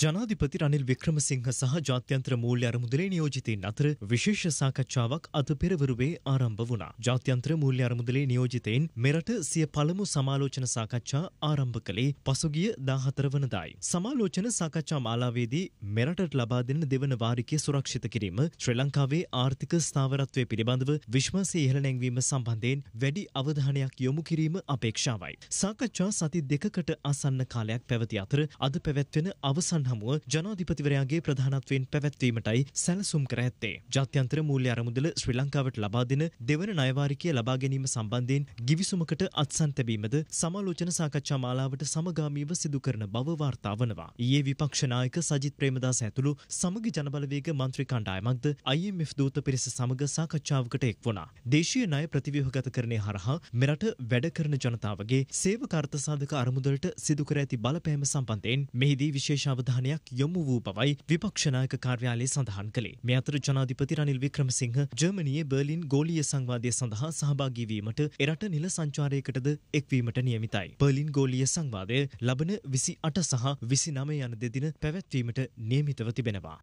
ජනාධිපති රනිල් වික්‍රමසිංහ සහ ජාත්‍යන්තර මූල්‍ය අරමුදලේ නියෝජිතයින් අතර විශේෂ සාකච්ඡාවක් අද පෙරවරුවේ ආරම්භ වුණා. ජාත්‍යන්තර මූල්‍ය අරමුදලේ නියෝජිතයින් මෙරට සිය පළමු සමාලෝචන සාකච්ඡා ආරම්භ කළේ පසුගිය 14 වනදායි. සමාලෝචන සාකච්ඡා මාලාවේදී මෙරටට ලබා දෙන දෙවන වාරිකය සුරක්ෂිත කිරීම, ශ්‍රී ලංකාවේ ආර්ථික ස්ථාවරත්වය පිළිබඳව විශ්වාසය ඉහළ නැංවීම සම්බන්ධයෙන් වැඩි අවධානයක් යොමු කිරීම අපේක්ෂාවයි. සාකච්ඡා සති දෙකකට ආසන්න කාලයක් පැවති අතර අද පැවැත්වෙන අවසන් අවසන් හමුව ජනාධිපතිවරයාගේ ප්‍රධානත්වයෙන් පැවැත්වීමටයි සැලසුම් කර ඇත්තේ. ජාත්‍යන්තර මූල්‍ය අරමුදල ශ්‍රී ලංකාවට ලබා දෙන දෙවන ණයවාරිකය ලබා ගැනීම සම්බන්ධයෙන් ගිවිසුමකට අත්සන් තැබීමද සමාලෝචන සාකච්ඡා මාලාවට සමගාමීව සිදු කරන බව වාර්තා වනවා. ඊයේ විපක්ෂ නායක සජිත් ප්‍රේමදාස ඇතුළු සමගි ජනබලවේග මන්ත්‍රී කණ්ඩායමක්ද IMF දූත පිරිස සමග සාකච්ඡාවකට එක් වුණා. දේශීය ණය ප්‍රතිව්‍යුහගතකරණය හරහා මෙරට වැඩ කරන ජනතාවගේ සේවක අර්ථසාධක අරමුදලට සිදු කර ඇති බලපෑම සම්බන්ධයෙන් මෙහිදී විශේෂ අවධානයක් යොමු වූ බවයි විපක්ෂ නායක කාර්යාලය සඳහන් කළේ. මේ අතර ජනාධිපති රනිල් වික්‍රමසිංහ ජර්මනියේ බර්ලින් ගෝලීය සංවාදය සඳහා සහභාගී වීමට එරට නිල සංචාරයකටද එක්වීමට නියමිතයි. බර්ලින් ගෝලීය සංවාදය ලබන 28 සහ 29 යන දෙදින පැවැත්වීමට නියමිතව තිබෙනවා.